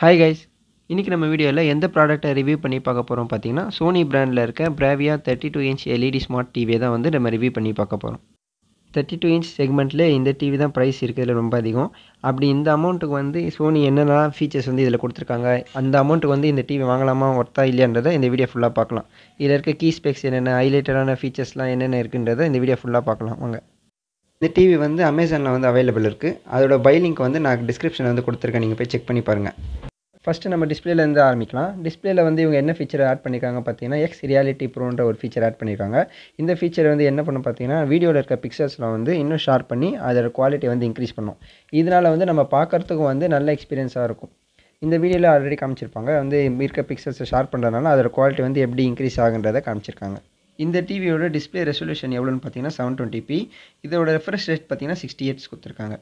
hi guys இன்றைக்கி நம்ம வீடியோவில் எந்த ப்ராடக்ட்டை ரிவ்யூ பண்ணி பார்க்க போகிறோம் பார்த்தீங்கன்னா சோனி பிராண்டில் இருக்க Bravia thirty two inch LED smart டிவியை தான் வந்து நம்ம ரிவ்யூ பண்ணி பார்க்க போகிறோம் தேர்ட்டி டூ இன்ச் செக்மெண்ட்டில் இந்த டிவி தான் ப்ரைஸ் இருக்கிறதுல ரொம்ப அதிகம் அப்படி இந்த அமௌண்ட்டுக்கு வந்து சோனி என்னென்ன ஃபீச்சர்ஸ் வந்து இதில் கொடுத்துருக்காங்க அந்த அமௌண்ட்டுக்கு வந்து இந்த டிவி வாங்கலாமா ஒர்த்தா இல்லையான்றதை இந்த வீடியோ ஃபுல்லாக பார்க்கலாம் இதில் இருக்க கீ ஸ்பெக்ஸ் என்னென்ன ஹைலைட்டடான ஃபீச்சர்ஸ்லாம் என்னென்ன இருக்குன்றதை இந்த வீடியோ ஃபுல்லாக பார்க்கலாம் வாங்க இந்த டிவி வந்து அமேசானில் வந்து அவைலபிள் இருக்குது அதோடய பை லிங்க் வந்து நான் டிஸ்கிரிப்ஷனில் வந்து கொடுத்துருக்கேன் நீங்கள் போய் செக் பண்ணி பாருங்கள் ஃபஸ்ட்டு நம்ம டிஸ்பிளேலேருந்து ஆரம்பிக்கலாம் டிஸ்பிளேல வந்து இவங்க என்ன ஃபீச்சர் ஆட் பண்ணியிருக்காங்க பார்த்தீங்கன்னா எக்ஸ் ரியாலிட்டி ப்ரோன்ற ஒரு ஃபீச்சர் ஆட் பண்ணியிருக்காங்க இந்த ஃபீச்சர் வந்து என்ன பண்ணும் பார்த்தீங்கன்னா வீடியோவில் இருக்க பிக்சர்ஸில் வந்து இன்னும் ஷார்ப் பண்ணி அதோட குவாலிட்டி வந்து இன்க்ரீஸ் பண்ணும் இதனால் வந்து நம்ம பார்க்குறதுக்கும் வந்து நல்ல எக்ஸ்பீரியன்ஸாக இருக்கும் இந்த வீடியோவில் ஆல்ரெடி காமிச்சிருப்பாங்க வந்து இருக்க பிக்சர்ஸை ஷார்ப் பண்ணுறதுனால அதோட குவாலிட்டி வந்து எப்படி இன்க்ரீஸ் ஆகுன்றதை காமிச்சிருக்காங்க இந்த டிவியோட டிஸ்பிளே ரெசல்யூஷன் எவ்வளோன்னு பார்த்தீங்கன்னா செவன் டுவெண்ட்டி பி இதோட ரெஃப்ரெஷ் ரேட் பார்த்தீங்கன்னா சிக்ஸ்டி எயிட்ஸ் கொடுத்துருக்காங்க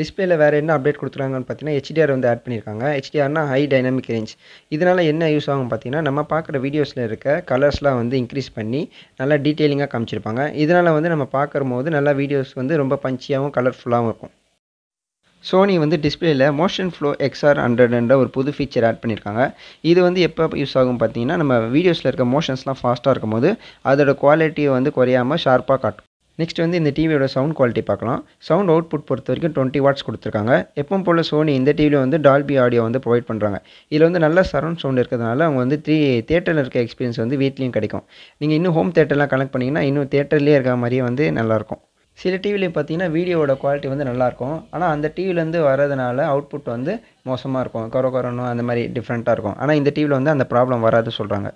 டிஸ்பிளேல வேறு என்ன அப்டேட் கொடுத்துருக்காங்கன்னு பார்த்தீங்கன்னா ஹெச்டிஆர் வந்து ஆட் பண்ணியிருக்காங்க ஹெச்டிஆர்னா ஹை டைனமிக் ரேஞ்ச் இதனால் என்ன யூஸ் ஆகும் பார்த்தீங்கன்னா நம்ம பார்க்குற வீடியோஸில் இருக்க கலர்ஸ்லாம் வந்து இன்க்ரீஸ் பண்ணி நல்லா டீட்டெயிலிங்காக காமிச்சிருப்பாங்க இதனால் வந்து நம்ம பார்க்கும் போது நல்லா வீடியோஸ் வந்து ரொம்ப பஞ்சியாகவும் கலர்ஃபுல்லாகவும் இருக்கும் சோனி வந்து டிஸ்பிளேயில் மோஷன் ஃப்ளோ எக்ஸ்ஆர் ஹண்ட்ரட்ன்ற ஒரு புது ஃபீச்சர் ஆட் பண்ணியிருக்காங்க இது வந்து எப்போ யூஸ் ஆகும் பார்த்தீங்கன்னா நம்ம வீடியோஸில் இருக்க மோஷன்ஸ்லாம் ஃபாஸ்ட்டாக இருக்கும் போது அதோட குவாலிட்டியை வந்து குறையாமல் ஷார்ப்பாக காட்டும் நெக்ஸ்ட் வந்து இந்த டிவியோட சவுண்ட் குவாலிட்டி பார்க்கலாம் சவுண்ட் அவுட்புட் பொறுத்த வரைக்கும் டுவெண்ட்டி வாட்ஸ் கொடுத்துருக்காங்க எப்பவும் போல் சோனி இந்த டிவியில் வந்து டால்பி ஆடியோ வந்து ப்ரொவைட் பண்ணுறாங்க இதில் வந்து நல்ல சரௌண்ட் சவுண்ட் இருக்கிறதுனால அவங்க வந்து த்ரீ தேட்டரில் இருக்க எக்ஸ்பீரியன்ஸ் வந்து வீட்லேயும் கிடைக்கும் நீங்கள் இன்னும் ஹோம் தேட்டர்லாம் கனெக்ட் பண்ணிங்கன்னா இன்னும் தேட்டர்லேயே இருக்கிற மாதிரியே வந்து நல்லாயிருக்கும் சில டிவிலையும் பார்த்தீங்கன்னா வீடியோவோட குவாலிட்டி வந்து நல்லாயிருக்கும் ஆனால் அந்த டிவிலேருந்து வரதுனால அவுட்புட் வந்து மோசமாக இருக்கும் கொர கொரணும் அந்த மாதிரி டிஃப்ரெண்ட்டாக இருக்கும் ஆனால் இந்த டிவியில் வந்து அந்த ப்ராப்ளம் வராது சொல்கிறாங்க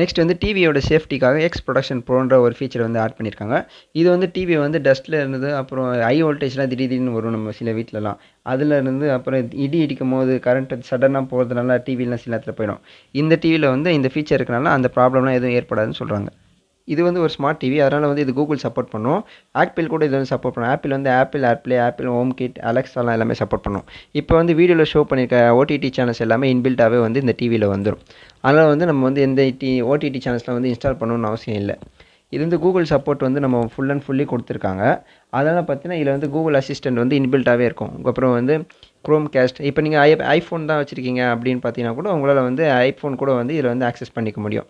நெக்ஸ்ட் வந்து டிவியோட சேஃப்டிக்காக எக்ஸ் ப்ரொடக்ஷன் ப்ரோன்ற ஒரு ஃபீச்சர் வந்து ஆட் பண்ணியிருக்காங்க இது வந்து டிவி வந்து டஸ்ட்டில் இருந்தது அப்புறம் ஹை வோல்டேஜ்லாம் திடீர் திடீர்னு வரும் நம்ம சில வீட்டிலலாம் அதில் இருந்து அப்புறம் இடி இடிக்கும் போது கரண்ட் சடனாக போகிறதுனால டிவிலாம் சில நேரத்தில் போயிடும் இந்த டிவியில் வந்து இந்த ஃபீச்சர் இருக்கனால அந்த ப்ராப்ளம்லாம் எதுவும் ஏற்படாதுன்னு சொல்கிறாங்க இது வந்து ஒரு ஸ்மார்ட் டிவி அதனால் வந்து இது கூகுள் சப்போர்ட் பண்ணும் ஆப்பிள் கூட இது வந்து சப்போர்ட் பண்ணும் ஆப்பிள் வந்து Apple AirPlay Apple HomeKit அலெக்ஸாலாம் எல்லாமே சப்போர்ட் பண்ணும் இப்போ வந்து வீடியோவில் ஷோ பண்ணியிருக்க ஓடிடி சேனல்ஸ் எல்லாமே இன்பில்ட்டாகவே வந்து இந்த டிவியில் வந்துடும் அதனால் வந்து நம்ம வந்து எந்த டி ஓடிடி சேனல்ஸ்லாம் வந்து இன்ஸ்டால் பண்ணணும்னு அவசியம் இல்லை இது வந்து கூகுள் சப்போர்ட் வந்து நம்ம ஃபுல் அண்ட் ஃபுல்லி கொடுத்துருக்காங்க அதனால் பார்த்தீங்கன்னா இதில் வந்து கூகுள் அசிஸ்டன்ட் வந்து இன்பில்ட்டாகவே இருக்கும் அப்புறம் வந்து க்ரோம் கேஸ்ட் இப்போ நீங்கள் ஐ ஐஃபோன் தான் வச்சுருக்கீங்க அப்படின்னு பார்த்தீங்கன்னா கூட உங்களால் வந்து ஐஃபோன் கூட வந்து இதில் வந்து ஆக்சஸ் பண்ணிக்க முடியும்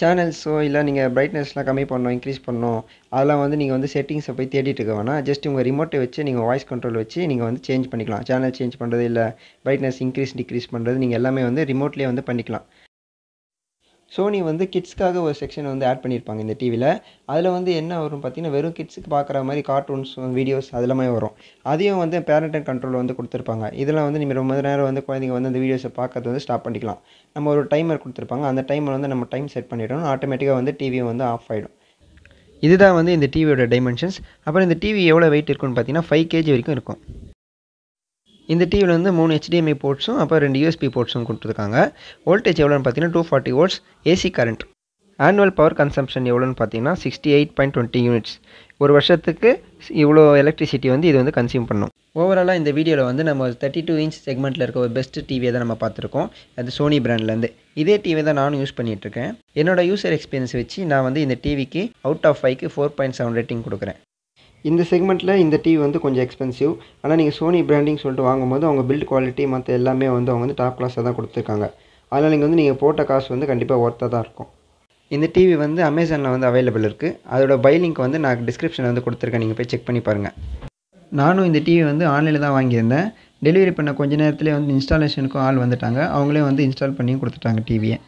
சேனல்ஸோ இல்லை நீங்கள் பிரைட்னஸ்லாம் கம்மி பண்ணணும் இன்க்ரீஸ் பண்ணணும் அதெல்லாம் வந்து நீங்கள் வந்து செட்டிங்ஸை போய் தேடிட்டு இருக்க வேணாம் ஜஸ்ட் உங்கள் ரிமோட்டை வச்சு நீங்கள் வாய்ஸ் கண்ட்ரோல் வச்சு நீங்கள் வந்து சேஞ்ச் பண்ணிக்கலாம் சேனல் சேஞ்ச் பண்ணுறது இல்லை பிரைட்னஸ் இன்க்ரீஸ் டிக்ரீஸ் பண்ணுறது நீங்கள் எல்லாமே வந்து ரிமோட்லேயே வந்து பண்ணிக்கலாம் சோனி வந்து கிட்ஸ்க்காக ஒரு செக்ஷன் வந்து ஆட் பண்ணியிருப்பாங்க இந்த டிவியில் அதில் வந்து என்ன வரும் பார்த்தீங்கன்னா வெறும் கிட்ஸுக்கு பார்க்குற மாதிரி கார்ட்டூன்ஸ் வீடியோஸ் அதெல்லாமே வரும் அதையும் வந்து பேரண்ட் அண்ட் கண்ட்ரோல் வந்து கொடுத்துருப்பாங்க இதெல்லாம் வந்து நீங்கள் ரொம்ப நேரம் வந்து குழந்தைங்க வந்து அந்த வீடியோஸை பார்க்கறது வந்து ஸ்டாப் பண்ணிக்கலாம் நம்ம ஒரு டைமர் கொடுத்துருப்பாங்க அந்த டைமர் வந்து நம்ம டைம் செட் பண்ணிவிடணும் ஆட்டோமேட்டிக்காக வந்து டிவி வந்து ஆஃப் ஆகிடும் இதுதான் வந்து இந்த டிவியோட டைமென்ஷன்ஸ் அப்புறம் இந்த டிவி எவ்வளோ வெயிட் இருக்குன்னு பார்த்தீங்கன்னா ஃபைவ் கேஜி வரைக்கும் இருக்கும் இந்த டிவியில் வந்து மூணு ஹெச்டிஎம்ஐ போர்ட்ஸும் அப்புறம் ரெண்டு யூஎஸ்பி போர்ட்ஸும் கொடுத்துருக்காங்க வோல்டேஜ் எவ்வளோன்னு பார்த்தீங்கன்னா two forty volts AC current annual power consumption எவ்வளோன்னு பார்த்தீங்கன்னா sixty eight point twenty units ஒரு வருஷத்துக்கு இவ்வளோ எலக்ட்ரிசிட்டி வந்து இது வந்து கன்சியூம் பண்ணும் ஓவராலாக இந்த வீடியோவில் வந்து நம்ம தேர்ட்டி டூ இன்ச் செக்மெண்ட்டில் இருக்க ஒரு பெஸ்ட் டிவியை தான் நம்ம பார்த்துருக்கோம் அது சோனி பிராண்ட்லேருந்து இதே டிவி தான் நானும் யூஸ் பண்ணிகிட்ருக்கேன் என்னோடய யூசர் எக்ஸ்பீரியன்ஸ் வச்சு நான் வந்து இந்த டிவிக்கு அவுட் ஆஃப் ஃபைவ்க்கு ஃபோர் பாயிண்ட் செவன் ரேட்டிங் கொடுக்குறேன் இந்த செக்மெண்ட்டில் இந்த டிவி வந்து கொஞ்சம் எக்ஸ்பென்சிவ் ஆனால் நீங்கள் சோனி பிராண்டிங் சொல்லிட்டு வாங்கும்போது அவங்க பில்ட் குவாலிட்டி மற்ற எல்லாமே வந்து அவங்க வந்து டாப் கிளாஸாக தான் கொடுத்துருக்காங்க அதனால் நீங்கள் வந்து நீங்கள் போட்ட காசு வந்து கண்டிப்பாக ஒர்த்தாக தான் இருக்கும் இந்த டிவி வந்து அமேசானில் வந்து அவைலபிள் இருக்குது அதோட பை லிங்க் வந்து நான் டிஸ்கிரிப்ஷனில் வந்து கொடுத்துருக்கேன் நீங்கள் போய் செக் பண்ணி பாருங்கள் நானும் இந்த டிவி வந்து ஆன்லைனில் தான் வாங்கியிருந்தேன் டெலிவரி பண்ண கொஞ்ச நேரத்துலேயே வந்து இன்ஸ்டாலேஷனுக்கும் ஆள் வந்துட்டாங்க அவங்களே வந்து இன்ஸ்டால் பண்ணியும் கொடுத்துட்டாங்க டிவியை